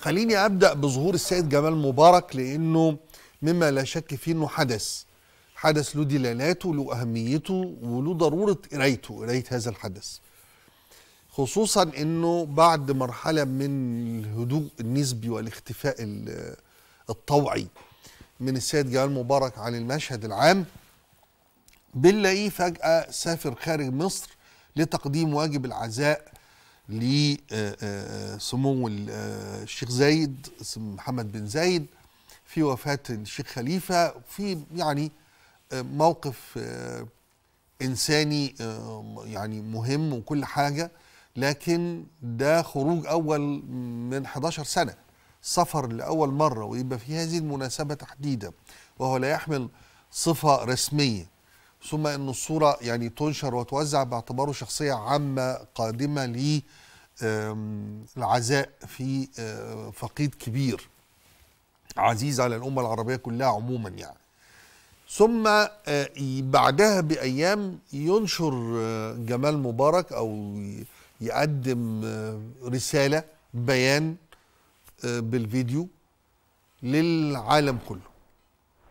خليني ابدا بظهور السيد جمال مبارك لانه مما لا شك فيه انه حدث حدث له دلالاته وله اهميته وله ضروره قرايته قرايه هذا الحدث خصوصا انه بعد مرحله من الهدوء النسبي والاختفاء الطوعي من السيد جمال مبارك عن المشهد العام بنلاقيه فجاه سافر خارج مصر لتقديم واجب العزاء لسمو آه، آه، آه، الشيخ زايد محمد بن زايد في وفاة الشيخ خليفة في يعني موقف إنساني يعني مهم وكل حاجة لكن ده خروج أول من 11 سنة سفر لأول مرة ويبقى في هذه المناسبة تحديدا وهو لا يحمل صفة رسمية ثم أن الصورة يعني تنشر وتوزع باعتباره شخصية عامة قادمة ليه العزاء في فقيد كبير عزيز على الأمة العربية كلها عموما يعني ثم بعدها بأيام ينشر جمال مبارك أو يقدم رسالة بيان بالفيديو للعالم كله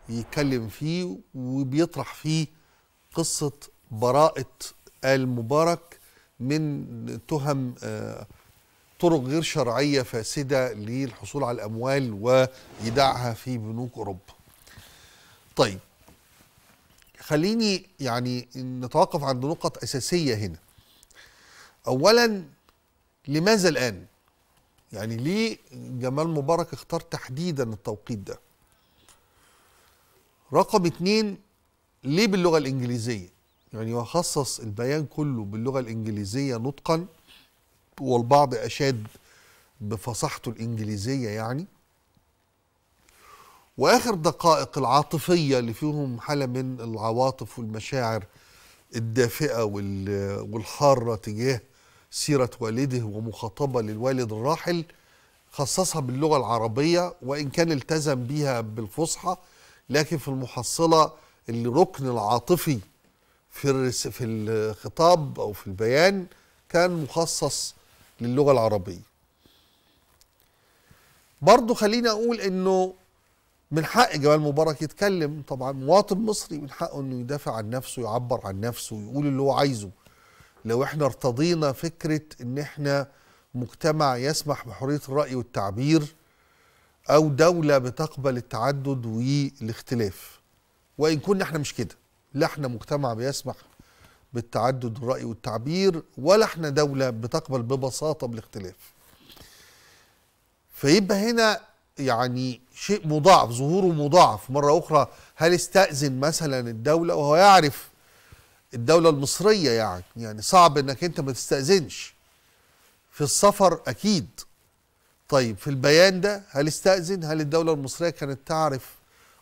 يتكلم فيه وبيطرح فيه قصة براءة آل مبارك من تهم آه، طرق غير شرعية فاسدة للحصول على الأموال وإيداعها في بنوك أوروبا طيب خليني يعني نتوقف عند نقط أساسية هنا أولا لماذا الآن يعني ليه جمال مبارك اختار تحديدا التوقيت ده رقم اتنين ليه باللغة الإنجليزية يعني وخصص البيان كله باللغة الإنجليزية نطقا والبعض أشاد بفصحته الإنجليزية يعني وآخر دقائق العاطفية اللي فيهم حالة من العواطف والمشاعر الدافئة والحارة تجاه سيرة والده ومخاطبة للوالد الراحل خصصها باللغة العربية وإن كان التزم بها بالفصحى لكن في المحصلة الركن العاطفي في في الخطاب او في البيان كان مخصص للغه العربيه برضه خليني اقول انه من حق جمال مبارك يتكلم طبعا مواطن مصري من حقه انه يدافع عن نفسه يعبر عن نفسه ويقول اللي هو عايزه لو احنا ارتضينا فكره ان احنا مجتمع يسمح بحريه الراي والتعبير او دوله بتقبل التعدد والاختلاف وان كنا احنا مش كده لا احنا مجتمع بيسمح بالتعدد الرأي والتعبير ولا احنا دولة بتقبل ببساطة بالاختلاف فيبقى هنا يعني شيء مضاعف ظهوره مضاعف مرة أخرى هل استأذن مثلا الدولة وهو يعرف الدولة المصرية يعني يعني صعب انك انت ما تستأذنش في السفر أكيد طيب في البيان ده هل استأذن هل الدولة المصرية كانت تعرف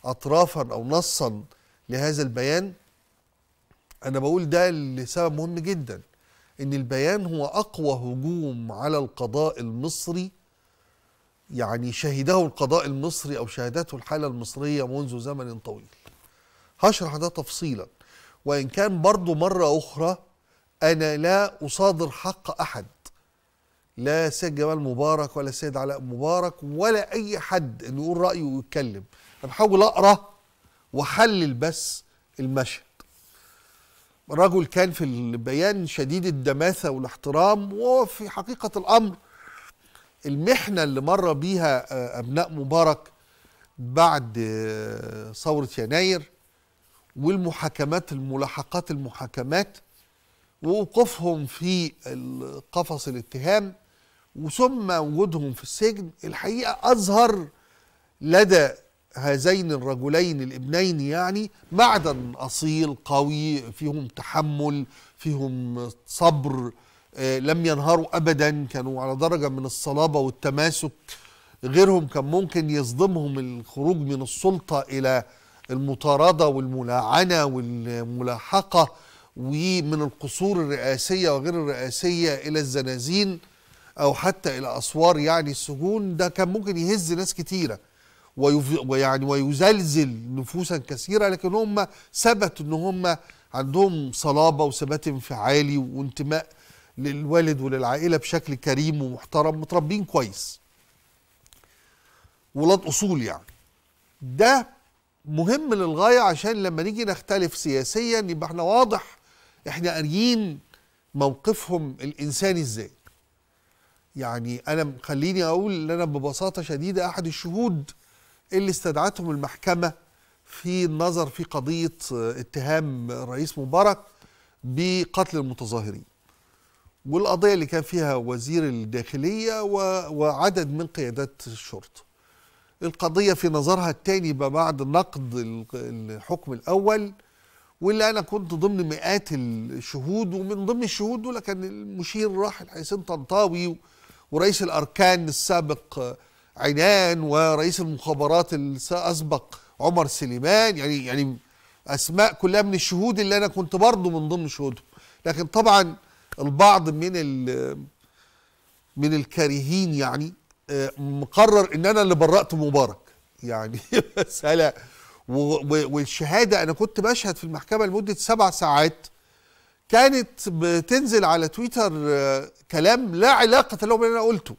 أطرافا أو نصا لهذا البيان أنا بقول ده لسبب مهم جدا إن البيان هو أقوى هجوم على القضاء المصري يعني شهده القضاء المصري أو شهدته الحالة المصرية منذ زمن طويل هشرح ده تفصيلا وإن كان برضو مرة أخرى أنا لا أصادر حق أحد لا سيد جمال مبارك ولا سيد علاء مبارك ولا أي حد إنه يقول رأيه ويتكلم أنا بحاول أقرأ وحلل بس المشهد الرجل كان في البيان شديد الدماثة والاحترام وفي حقيقة الأمر المحنة اللي مر بيها آه، أبناء مبارك بعد آه، ثورة يناير والمحاكمات الملاحقات المحاكمات ووقوفهم في قفص الاتهام وثم وجودهم في السجن الحقيقة أظهر لدى هذين الرجلين الابنين يعني معدن اصيل قوي فيهم تحمل فيهم صبر آه، لم ينهاروا ابدا كانوا على درجه من الصلابه والتماسك غيرهم كان ممكن يصدمهم الخروج من السلطه الى المطارده والملاعنه والملاحقه ومن القصور الرئاسيه وغير الرئاسيه الى الزنازين او حتى الى اسوار يعني السجون ده كان ممكن يهز ناس كتيره ويعني ويزلزل نفوسا كثيرة لكن هم ثبتوا ان هم عندهم صلابة وثبات انفعالي وانتماء للوالد وللعائلة بشكل كريم ومحترم متربين كويس ولاد أصول يعني ده مهم للغاية عشان لما نيجي نختلف سياسيا يبقى احنا واضح احنا قاريين موقفهم الإنساني ازاي يعني أنا خليني أقول إن أنا ببساطة شديدة أحد الشهود اللي استدعتهم المحكمة في النظر في قضية اتهام الرئيس مبارك بقتل المتظاهرين والقضية اللي كان فيها وزير الداخلية وعدد من قيادات الشرطة القضية في نظرها التاني ما بعد نقد الحكم الأول واللي أنا كنت ضمن مئات الشهود ومن ضمن الشهود دول كان المشير الراحل حسين طنطاوي ورئيس الأركان السابق عنان ورئيس المخابرات الاسبق عمر سليمان يعني يعني اسماء كلها من الشهود اللي انا كنت برضه من ضمن شهودهم لكن طبعا البعض من من الكارهين يعني آه، مقرر ان انا اللي برأت مبارك يعني مسألة والشهادة انا كنت بشهد في المحكمة لمدة سبع ساعات كانت بتنزل على تويتر آه، كلام لا علاقة له باللي انا قلته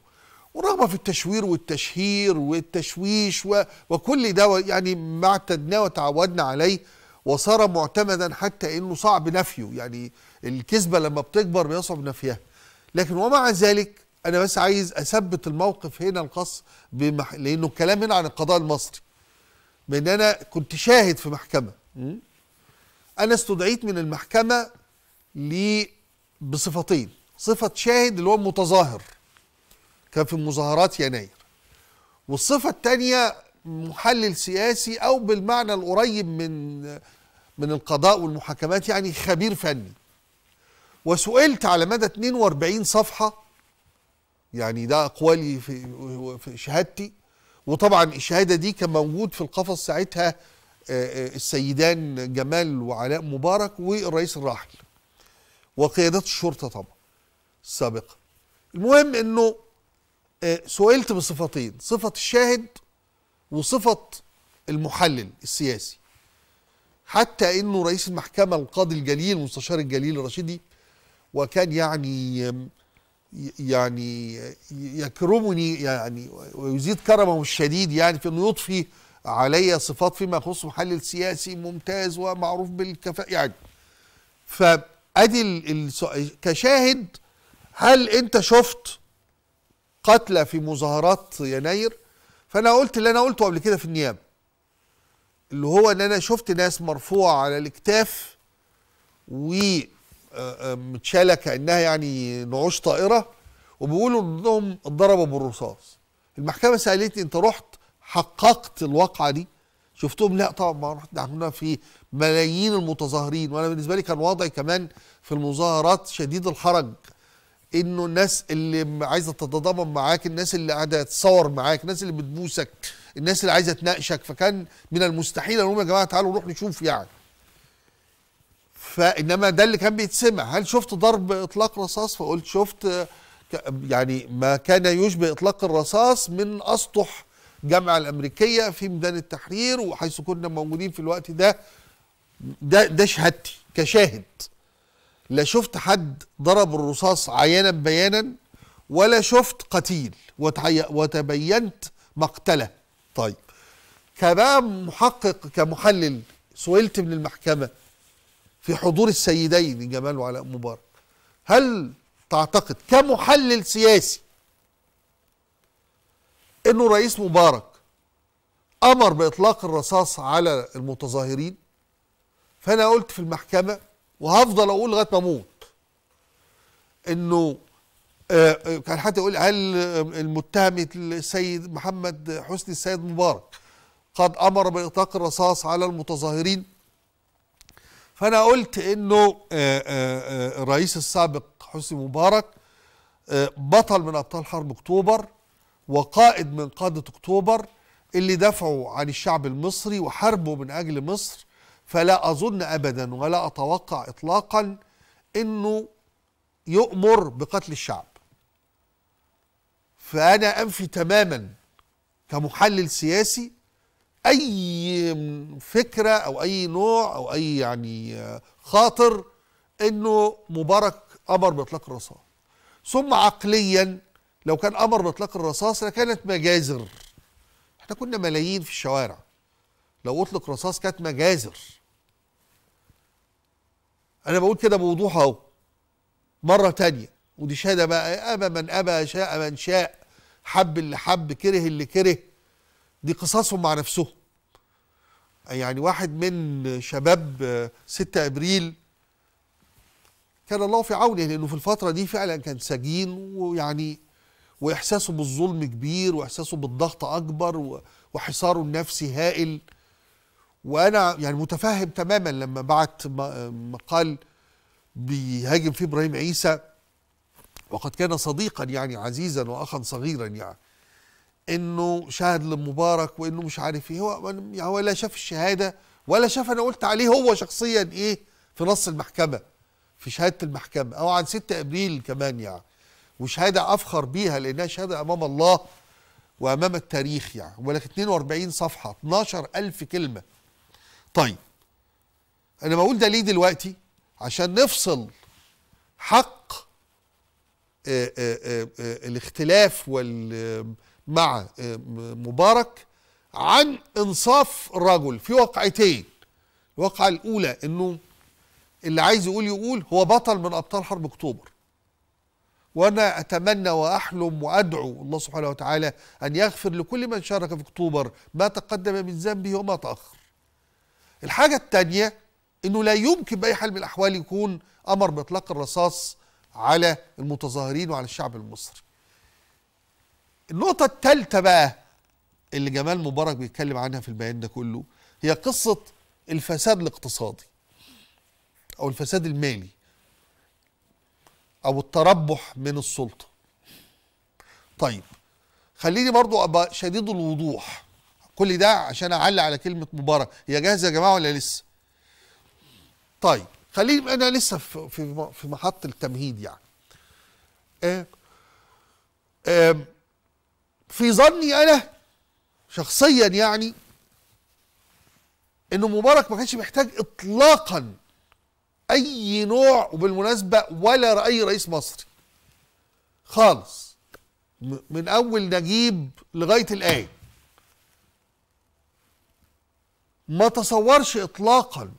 ورغبه في التشوير والتشهير والتشويش و... وكل ده يعني ما اعتدناه وتعودنا عليه وصار معتمدا حتى انه صعب نفيه يعني الكذبة لما بتكبر بيصعب نفيها لكن ومع ذلك انا بس عايز اثبت الموقف هنا الخاص بمح... لانه الكلام هنا عن القضاء المصري بان انا كنت شاهد في محكمة انا استدعيت من المحكمة ل بصفتين صفة شاهد اللي هو متظاهر كان في مظاهرات يناير والصفة الثانية محلل سياسي أو بالمعنى القريب من من القضاء والمحاكمات يعني خبير فني وسئلت على مدى 42 صفحة يعني ده أقوالي في, في شهادتي وطبعا الشهادة دي كان موجود في القفص ساعتها آه، آه، السيدان جمال وعلاء مبارك والرئيس الراحل وقيادات الشرطة طبعا السابقة المهم أنه آه، سئلت بصفتين صفة الشاهد وصفة المحلل السياسي حتى انه رئيس المحكمة القاضي الجليل المستشار الجليل الرشيدي وكان يعني يعني يكرمني يعني ويزيد كرمه الشديد يعني في انه يضفي علي صفات فيما يخص محلل سياسي ممتاز ومعروف بالكفاءة يعني فادي كشاهد هل انت شفت قتلى في مظاهرات يناير فانا قلت اللي انا قلته قبل كده في النيابه اللي هو ان انا شفت ناس مرفوعه على الاكتاف ومتشاله آه، آه، كانها يعني نعوش طائره وبيقولوا انهم اتضربوا بالرصاص المحكمه سالتني انت رحت حققت الواقعه دي شفتهم لا طبعا ما رحت احنا في ملايين المتظاهرين وانا بالنسبه لي كان وضعي كمان في المظاهرات شديد الحرج انه الناس اللي عايزه تتضامن معاك الناس اللي قاعده تتصور معاك الناس اللي بتبوسك الناس اللي عايزه تناقشك فكان من المستحيل انهم يا جماعه تعالوا نروح نشوف يعني فانما ده اللي كان بيتسمع هل شفت ضرب اطلاق رصاص فقلت شفت يعني ما كان يشبه اطلاق الرصاص من اسطح جامعه الامريكيه في ميدان التحرير وحيث كنا موجودين في الوقت ده ده ده شهادتي كشاهد لا شفت حد ضرب الرصاص عيانا بيانا ولا شفت قتيل وتبينت مقتله طيب كمان محقق كمحلل سئلت من المحكمة في حضور السيدين جمال وعلاء مبارك هل تعتقد كمحلل سياسي انه رئيس مبارك امر باطلاق الرصاص على المتظاهرين فانا قلت في المحكمة وهفضل اقول لغايه ما اموت انه آه، آه، كان حتى يقول هل آه، المتهم السيد محمد حسني السيد مبارك قد امر باطلاق الرصاص على المتظاهرين فانا قلت انه الرئيس السابق حسني مبارك بطل من ابطال حرب اكتوبر وقائد من قاده اكتوبر اللي دفعوا عن الشعب المصري وحاربوا من اجل مصر فلا أظن أبدا ولا أتوقع إطلاقا أنه يؤمر بقتل الشعب فأنا أنفي تماما كمحلل سياسي أي فكرة أو أي نوع أو أي يعني خاطر أنه مبارك أمر بإطلاق الرصاص ثم عقليا لو كان أمر بإطلاق الرصاص لكانت مجازر احنا كنا ملايين في الشوارع لو أطلق رصاص كانت مجازر انا بقول كده بوضوح اهو مره تانية ودي شهاده بقى ابى من ابى شاء من شاء حب اللي حب كره اللي كره دي قصصهم مع نفسهم يعني واحد من شباب 6 ابريل كان الله في عونه لانه في الفتره دي فعلا كان سجين ويعني واحساسه بالظلم كبير واحساسه بالضغط اكبر وحصاره النفسي هائل وانا يعني متفهم تماما لما بعت مقال بيهاجم فيه ابراهيم عيسى وقد كان صديقا يعني عزيزا واخا صغيرا يعني انه شاهد لمبارك وانه مش عارف ايه هو يعني ولا شاف الشهاده ولا شاف انا قلت عليه هو شخصيا ايه في نص المحكمه في شهاده المحكمه او عن 6 ابريل كمان يعني وشهاده افخر بيها لانها شهاده امام الله وامام التاريخ يعني ولك 42 صفحه 12000 كلمه طيب انا بقول ده ليه دلوقتي عشان نفصل حق آه، آه، آه، الاختلاف وال مع مبارك عن انصاف الرجل في واقعتين الواقعة الاولى انه اللي عايز يقول يقول هو بطل من ابطال حرب اكتوبر وانا اتمنى واحلم وادعو الله سبحانه وتعالى ان يغفر لكل من شارك في اكتوبر ما تقدم من ذنبه وما تاخر الحاجة التانية انه لا يمكن باي حال من الاحوال يكون امر باطلاق الرصاص على المتظاهرين وعلى الشعب المصري النقطة التالتة بقى اللي جمال مبارك بيتكلم عنها في البيان ده كله هي قصة الفساد الاقتصادي أو الفساد المالي أو التربح من السلطة طيب خليني برضو أبقى شديد الوضوح كل ده عشان اعلق على كلمه مباراه هي جاهزه يا جماعه ولا لسه طيب خليني انا لسه في في محط التمهيد يعني ااا آه، آه، في ظني انا شخصيا يعني انه مبارك ما كانش محتاج اطلاقا اي نوع وبالمناسبه ولا اي رئيس مصري خالص من اول نجيب لغايه الان ما تصورش اطلاقا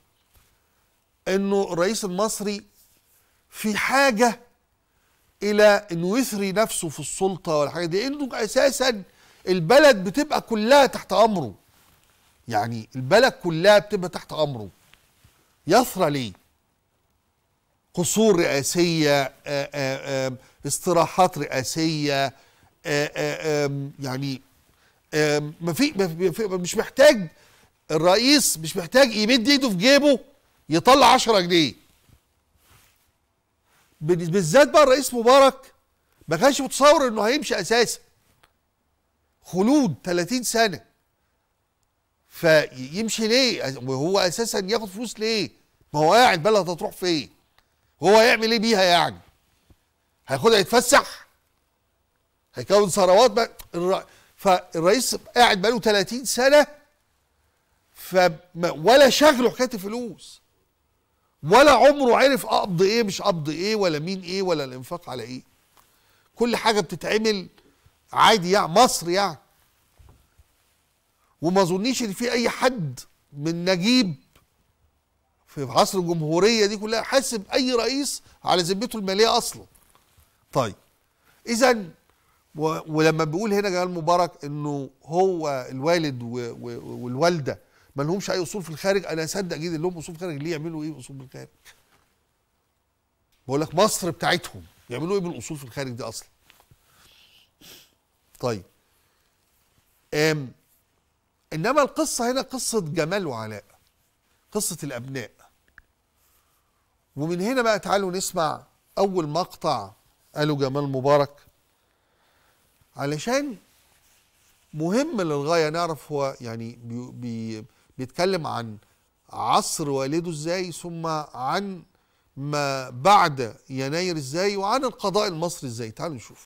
انه الرئيس المصري في حاجه الى انه يثري نفسه في السلطه والحاجه دي انه اساسا البلد بتبقى كلها تحت امره يعني البلد كلها بتبقى تحت امره يثرى ليه قصور رئاسيه آآ آآ استراحات رئاسيه آآ يعني ما مش محتاج الرئيس مش محتاج يمد ايده في جيبه يطلع 10 جنيه بالذات بقى الرئيس مبارك ما كانش متصور انه هيمشي اساسا خلود 30 سنه فيمشي ليه وهو اساسا ياخد فلوس ليه ما هو قاعد بلد هتروح فين هو هيعمل ايه بيها يعني هياخدها يتفسح هيكون ثروات بقى الرئيس فالرئيس قاعد بقاله 30 سنه ف ولا شغله حكايه الفلوس ولا عمره عرف قبض ايه مش قبض ايه ولا مين ايه ولا الانفاق على ايه كل حاجه بتتعمل عادي يعني مصر يعني وما اظنيش ان في اي حد من نجيب في عصر الجمهوريه دي كلها حاسب اي رئيس على ذمته الماليه اصلا طيب اذا ولما بيقول هنا جمال مبارك انه هو الوالد والوالده ما لهمش اي اصول في الخارج انا اصدق جدا لهم اصول في الخارج ليه يعملوا ايه اصول في الخارج بقول لك مصر بتاعتهم يعملوا ايه بالاصول في الخارج دي اصلا طيب أم انما القصه هنا قصه جمال وعلاء قصه الابناء ومن هنا بقى تعالوا نسمع اول مقطع قاله جمال مبارك علشان مهم للغايه نعرف هو يعني بي, بي بيتكلم عن عصر والده ازاي ثم عن ما بعد يناير ازاي وعن القضاء المصري ازاي تعالوا نشوف